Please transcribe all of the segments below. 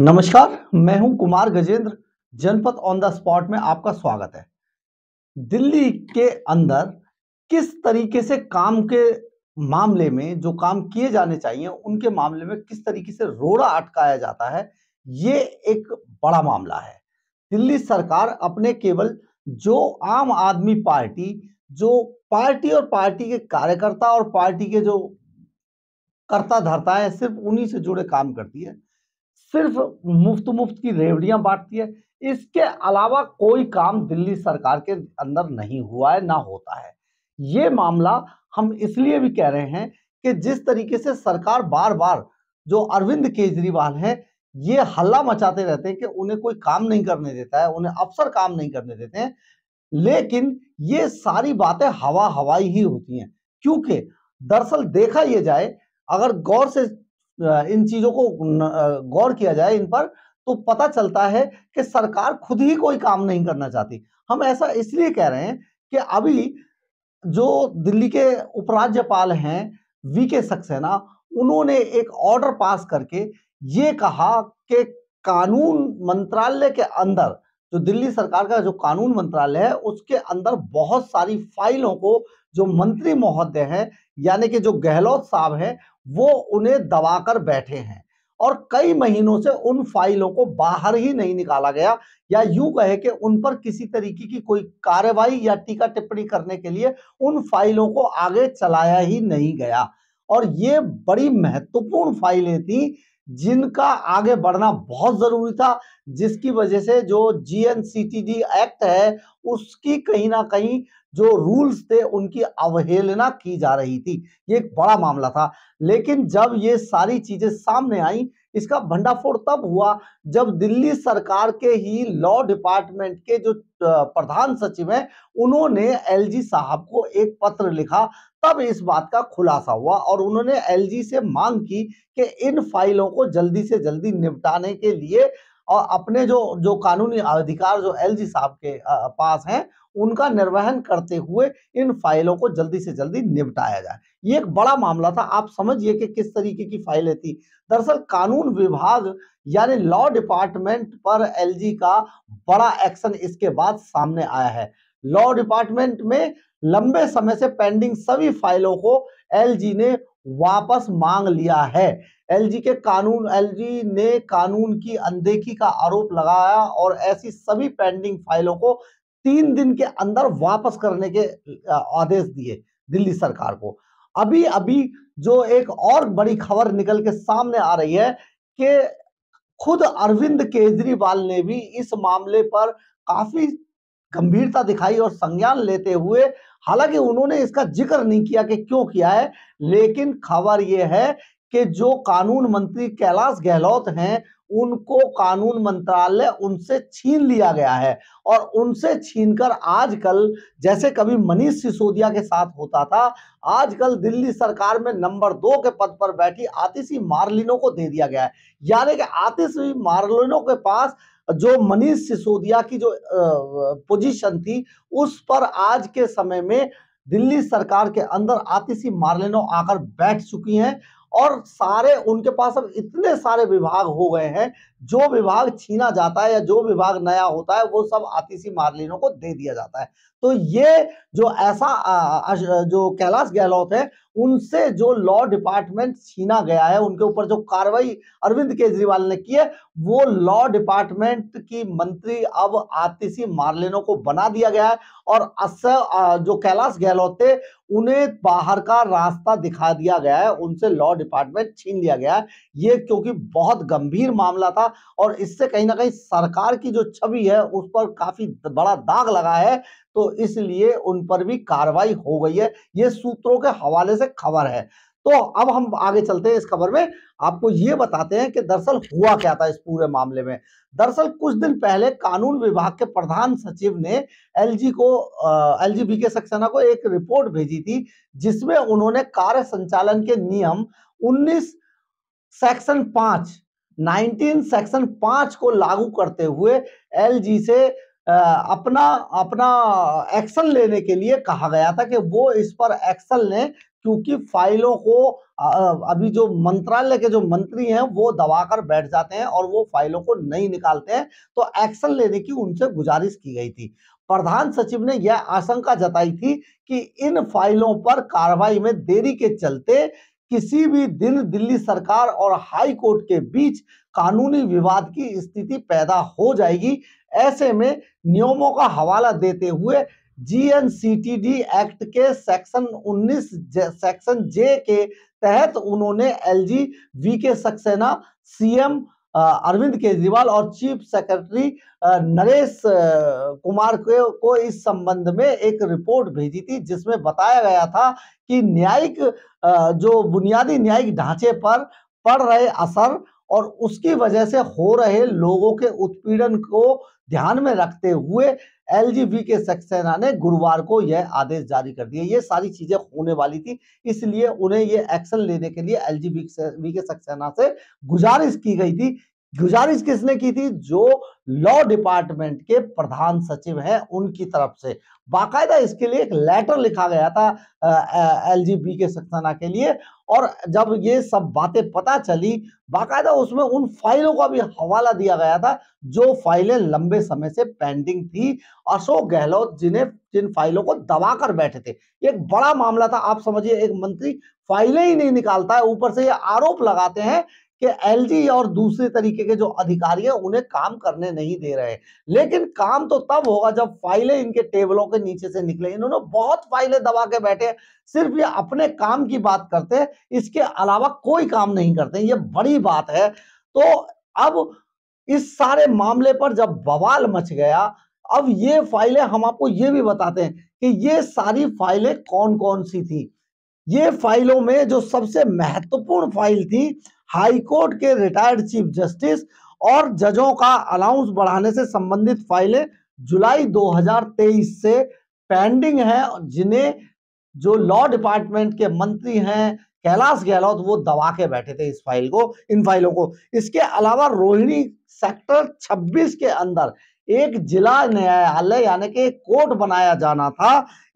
नमस्कार मैं हूं कुमार गजेंद्र जनपद ऑन द स्पॉट में आपका स्वागत है दिल्ली के अंदर किस तरीके से काम के मामले में जो काम किए जाने चाहिए उनके मामले में किस तरीके से रोड़ा अटकाया जाता है ये एक बड़ा मामला है दिल्ली सरकार अपने केवल जो आम आदमी पार्टी जो पार्टी और पार्टी के कार्यकर्ता और पार्टी के जो करता धरता है सिर्फ उन्हीं से जुड़े काम करती है सिर्फ मुफ्त मुफ्त की रेवड़ियां बांटती है इसके अलावा कोई काम दिल्ली सरकार के अंदर नहीं हुआ है ना होता है ये मामला हम इसलिए भी कह रहे हैं कि जिस तरीके से सरकार बार बार जो अरविंद केजरीवाल है ये हल्ला मचाते रहते हैं कि उन्हें कोई काम नहीं करने देता है उन्हें अफसर काम नहीं करने देते हैं लेकिन ये सारी बातें हवा हवाई ही होती हैं क्योंकि दरअसल देखा यह जाए अगर गौर से इन चीजों को गौर किया जाए इन पर तो पता चलता है कि सरकार खुद ही कोई काम नहीं करना चाहती हम ऐसा इसलिए कह रहे हैं कि अभी जो दिल्ली के उपराज्यपाल हैं वी के सक्सेना उन्होंने एक ऑर्डर पास करके ये कहा कि कानून मंत्रालय के अंदर जो दिल्ली सरकार का जो कानून मंत्रालय है उसके अंदर बहुत सारी फाइलों को जो मंत्री महोदय हैं यानी कि जो गहलोत साहब हैं वो उन्हें दबाकर बैठे हैं और कई महीनों से उन फाइलों को बाहर ही नहीं निकाला गया या यूं कहे कि उन पर किसी तरीके की कोई कार्रवाई या टीका टिप्पणी करने के लिए उन फाइलों को आगे चलाया ही नहीं गया और ये बड़ी महत्वपूर्ण फाइलें थी जिनका आगे बढ़ना बहुत ज़रूरी था जिसकी वजह से जो जी एन एक्ट है उसकी कहीं ना कहीं जो रूल्स थे उनकी अवहेलना की जा रही थी ये एक बड़ा मामला था लेकिन जब ये सारी चीज़ें सामने आई इसका भंडाफोड़ तब हुआ जब दिल्ली सरकार के ही लॉ डिपार्टमेंट के जो प्रधान सचिव हैं उन्होंने एलजी साहब को एक पत्र लिखा तब इस बात का खुलासा हुआ और उन्होंने एलजी से मांग की कि इन फाइलों को जल्दी से जल्दी निपटाने के लिए और अपने जो जो कानूनी अधिकार जो एलजी साहब के पास हैं उनका निर्वहन करते हुए इन फाइलों को जल्दी से जल्दी निपटाया जाए ये एक बड़ा मामला था आप समझिए कि किस तरीके की फाइलें थी दरअसल कानून विभाग यानी लॉ डिपार्टमेंट पर एलजी का बड़ा एक्शन इसके बाद सामने आया है लॉ डिपार्टमेंट में लंबे समय से पेंडिंग सभी फाइलों को एलजी ने वापस मांग लिया है एलजी के कानून एलजी ने कानून की अनदेखी का आरोप लगाया और ऐसी सभी पेंडिंग फाइलों को तीन दिन के अंदर वापस करने के आदेश दिए दिल्ली सरकार को अभी अभी जो एक और बड़ी खबर निकल के सामने आ रही है कि खुद अरविंद केजरीवाल ने भी इस मामले पर काफी गंभीरता दिखाई और संज्ञान लेते हुए हालांकि उन्होंने इसका जिक्र नहीं किया कि क्यों किया है लेकिन खबर यह है कि जो कानून मंत्री कैलाश गहलोत हैं उनको कानून मंत्रालय उनसे छीन लिया गया है और उनसे छीनकर आजकल जैसे कभी मनीष सिसोदिया के साथ होता था आजकल दिल्ली सरकार में नंबर दो के पद पर बैठी आतिशी मार्लिनो को दे दिया गया है यानी कि आतिशी मार्लिनो के पास जो मनीष सिसोदिया की जो पोजीशन थी उस पर आज के समय में दिल्ली सरकार के अंदर आतिशी मार्लिनो आकर बैठ चुकी हैं और सारे उनके पास अब इतने सारे विभाग हो गए हैं जो विभाग छीना जाता है या जो विभाग नया होता है वो सब आतिशी मार्लिनों को दे दिया जाता है तो ये जो ऐसा जो कैलाश गहलोत है उनसे जो लॉ डिपार्टमेंट छीना गया है उनके ऊपर जो कार्रवाई अरविंद केजरीवाल ने की है वो लॉ डिपार्टमेंट की मंत्री अब आतिशी मार्लिनो को बना दिया गया है और अस जो कैलाश गहलोत थे उन्हें बाहर का रास्ता दिखा दिया गया है उनसे लॉ डिपार्टमेंट छीन लिया गया है ये क्योंकि बहुत गंभीर मामला था और इससे कहीं ना कहीं सरकार की जो छवि है उस पर काफी बड़ा दाग लगा है तो इसलिए उन पर भी कार्रवाई हो गई है ये सूत्रों के हवाले से खबर है तो अब हम आगे चलते हैं इस खबर में आपको ये बताते हैं कि दरअसल हुआ क्या था इस पूरे मामले में दरअसल कुछ दिन पहले कानून विभाग के प्रधान सचिव ने एलजी को एलजी जी के सक्सेना को एक रिपोर्ट भेजी थी जिसमें उन्होंने कार्य संचालन के नियम 19 सेक्शन 5 19 सेक्शन 5 को लागू करते हुए एलजी से अपना अपना एक्शन लेने के लिए कहा गया था कि वो इस पर एक्शन लें क्योंकि फाइलों को अभी जो मंत्रालय के जो मंत्री हैं वो दबाकर बैठ जाते हैं और वो फाइलों को नहीं निकालते हैं तो एक्शन लेने की उनसे गुजारिश की गई थी प्रधान सचिव ने यह आशंका जताई थी कि इन फाइलों पर कार्रवाई में देरी के चलते किसी भी दिन दिल्ली सरकार और हाई कोर्ट के बीच कानूनी विवाद की स्थिति पैदा हो जाएगी ऐसे में नियमों का हवाला देते हुए जीएनसीटीडी एक्ट के सेक्शन 19 सेक्शन जे के तहत उन्होंने एलजी वी के सक्सेना सीएम अरविंद केजरीवाल और चीफ सेक्रेटरी नरेश कुमार के को इस संबंध में एक रिपोर्ट भेजी थी जिसमें बताया गया था कि न्यायिक जो बुनियादी न्यायिक ढांचे पर पड़ रहे असर और उसकी वजह से हो रहे लोगों के उत्पीड़न को ध्यान में रखते हुए एल हम्म। के सक्सेना ने गुरुवार को यह आदेश जारी कर दिया ये सारी चीजें होने वाली थी इसलिए उन्हें ये एक्शन लेने के लिए एलजीबी के सक्सेना से गुजारिश की गई थी गुजारिश किसने की थी जो लॉ डिपार्टमेंट के प्रधान सचिव हैं उनकी तरफ से बाकायदा इसके लिए एक लेटर लिखा गया था एल जी बी के सक्सेना के लिए और जब ये सब बातें पता चली बाकायदा उसमें उन फाइलों का भी हवाला दिया गया था जो फाइलें लंबे समय से पेंडिंग थी अशोक गहलोत जिन्हें जिन फाइलों को दबा कर बैठे थे एक बड़ा मामला था आप समझिए एक मंत्री फाइलें ही नहीं निकालता है ऊपर से ये आरोप लगाते हैं कि एलजी और दूसरे तरीके के जो अधिकारी हैं उन्हें काम करने नहीं दे रहे लेकिन काम तो तब होगा जब फाइलें इनके टेबलों के नीचे से निकले इन्होंने बहुत फाइलें दबा के बैठे सिर्फ ये अपने काम की बात करते हैं इसके अलावा कोई काम नहीं करते ये बड़ी बात है तो अब इस सारे मामले पर जब बवाल मच गया अब ये फाइलें हम आपको ये भी बताते हैं कि ये सारी फाइलें कौन कौन सी थी ये फाइलों में जो सबसे महत्वपूर्ण फाइल थी कोर्ट के रिटायर्ड चीफ जस्टिस और जजों का अलाउंस बढ़ाने से संबंधित फाइलें जुलाई 2023 से पेंडिंग है जिन्हें जो लॉ डिपार्टमेंट के मंत्री हैं कैलाश गहलोत वो दबा के बैठे थे इस फाइल को इन फाइलों को इसके अलावा रोहिणी सेक्टर 26 के अंदर एक जिला न्यायालय यानी कि एक कोर्ट बनाया जाना था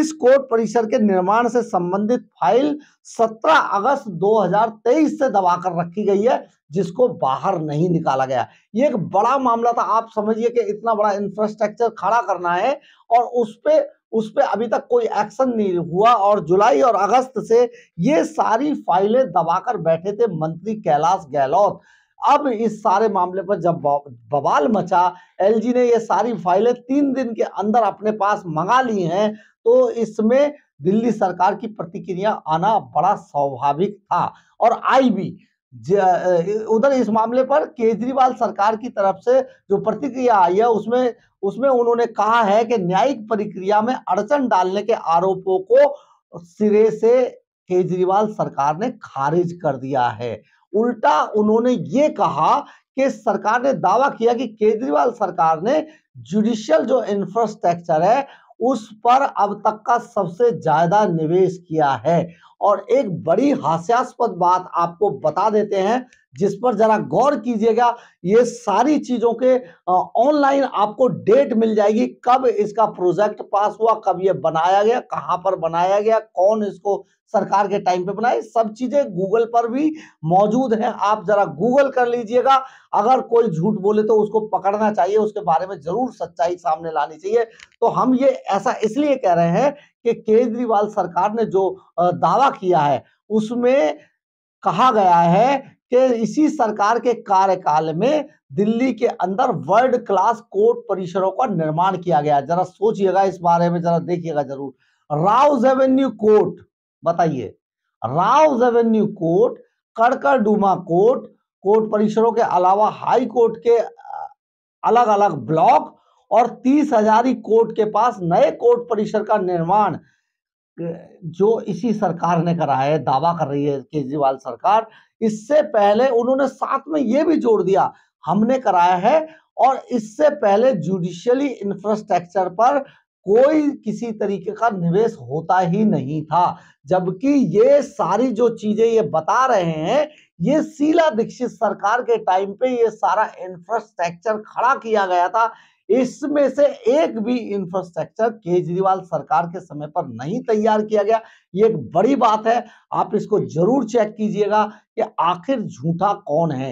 इस कोर्ट परिसर के निर्माण से संबंधित फाइल 17 अगस्त 2023 से दबाकर रखी गई है जिसको बाहर नहीं निकाला गया ये एक बड़ा मामला था आप समझिए कि इतना बड़ा इंफ्रास्ट्रक्चर खड़ा करना है और उस पर उस पर अभी तक कोई एक्शन नहीं हुआ और जुलाई और अगस्त से ये सारी फाइलें दबाकर बैठे थे मंत्री कैलाश गहलोत अब इस सारे मामले पर जब बवाल मचा एलजी ने ये सारी फाइलें तीन दिन के अंदर अपने पास मंगा ली हैं तो इसमें दिल्ली सरकार की प्रतिक्रिया आना बड़ा स्वाभाविक था और आई भी उधर इस मामले पर केजरीवाल सरकार की तरफ से जो प्रतिक्रिया आई है उसमें उसमें उन्होंने कहा है कि न्यायिक प्रक्रिया में अड़चन डालने के आरोपों को सिरे से केजरीवाल सरकार ने खारिज कर दिया है उल्टा उन्होंने ये कहा कि सरकार ने दावा किया कि केजरीवाल सरकार ने जुडिशियल जो इंफ्रास्ट्रक्चर है उस पर अब तक का सबसे ज्यादा निवेश किया है और एक बड़ी हास्यास्पद बात आपको बता देते हैं जिस पर जरा गौर कीजिएगा ये सारी चीज़ों के ऑनलाइन आपको डेट मिल जाएगी कब इसका प्रोजेक्ट पास हुआ कब ये बनाया गया कहां पर बनाया गया कौन इसको सरकार के टाइम पे बनाई सब चीज़ें गूगल पर भी मौजूद हैं आप जरा गूगल कर लीजिएगा अगर कोई झूठ बोले तो उसको पकड़ना चाहिए उसके बारे में ज़रूर सच्चाई सामने लानी चाहिए तो हम ये ऐसा इसलिए कह रहे हैं कि केजरीवाल सरकार ने जो दावा किया है उसमें कहा गया है कि इसी सरकार के कार्यकाल में दिल्ली के अंदर वर्ल्ड क्लास कोर्ट परिसरों का निर्माण किया गया जरा सोचिएगा इस बारे में जरा देखिएगा जरूर राव एवेन्यू कोर्ट बताइए Rao avenue court Karkardooma court court परिसरों के अलावा हाई कोर्ट के अलग अलग ब्लॉक और तीस हजारी कोर्ट के पास नए कोर्ट परिसर का निर्माण जो इसी सरकार ने कराया है दावा कर रही है केजरीवाल सरकार इससे पहले उन्होंने साथ में ये भी जोड़ दिया हमने कराया है और इससे पहले जुडिशियली इंफ्रास्ट्रक्चर पर कोई किसी तरीके का निवेश होता ही नहीं था जबकि ये सारी जो चीजें ये बता रहे हैं ये शीला दीक्षित सरकार के टाइम पे ये सारा इंफ्रास्ट्रक्चर खड़ा किया गया था इसमें से एक भी इंफ्रास्ट्रक्चर केजरीवाल सरकार के समय पर नहीं तैयार किया गया ये एक बड़ी बात है आप इसको जरूर चेक कीजिएगा कि आखिर झूठा कौन है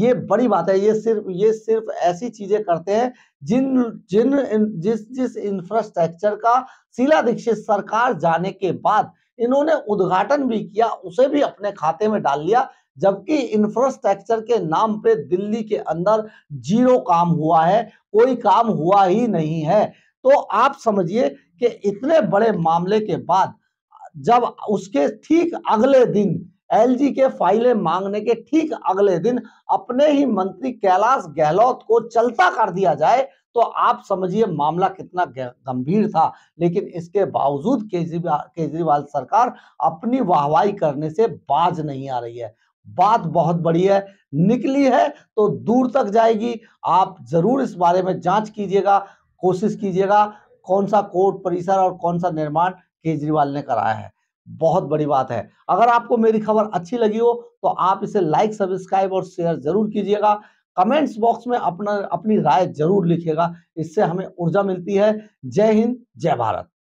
ये बड़ी बात है ये सिर्फ ये सिर्फ ऐसी चीजें करते हैं जिन जिन जिस जिस इंफ्रास्ट्रक्चर का शीला दीक्षित सरकार जाने के बाद इन्होंने उद्घाटन भी किया उसे भी अपने खाते में डाल लिया जबकि इंफ्रास्ट्रक्चर के नाम पे दिल्ली के अंदर जीरो काम हुआ है कोई काम हुआ ही नहीं है तो आप समझिए कि इतने बड़े मामले के बाद जब उसके ठीक अगले दिन एलजी के फाइलें मांगने के ठीक अगले दिन अपने ही मंत्री कैलाश गहलोत को चलता कर दिया जाए तो आप समझिए मामला कितना गंभीर था लेकिन इसके बावजूद केजरीवाल केजरीवाल सरकार अपनी वाहवाही करने से बाज नहीं आ रही है बात बहुत बड़ी है निकली है तो दूर तक जाएगी आप ज़रूर इस बारे में जांच कीजिएगा कोशिश कीजिएगा कौन सा कोर्ट परिसर और कौन सा निर्माण केजरीवाल ने कराया है बहुत बड़ी बात है अगर आपको मेरी खबर अच्छी लगी हो तो आप इसे लाइक सब्सक्राइब और शेयर जरूर कीजिएगा कमेंट्स बॉक्स में अपना अपनी राय जरूर लिखिएगा इससे हमें ऊर्जा मिलती है जय हिंद जय भारत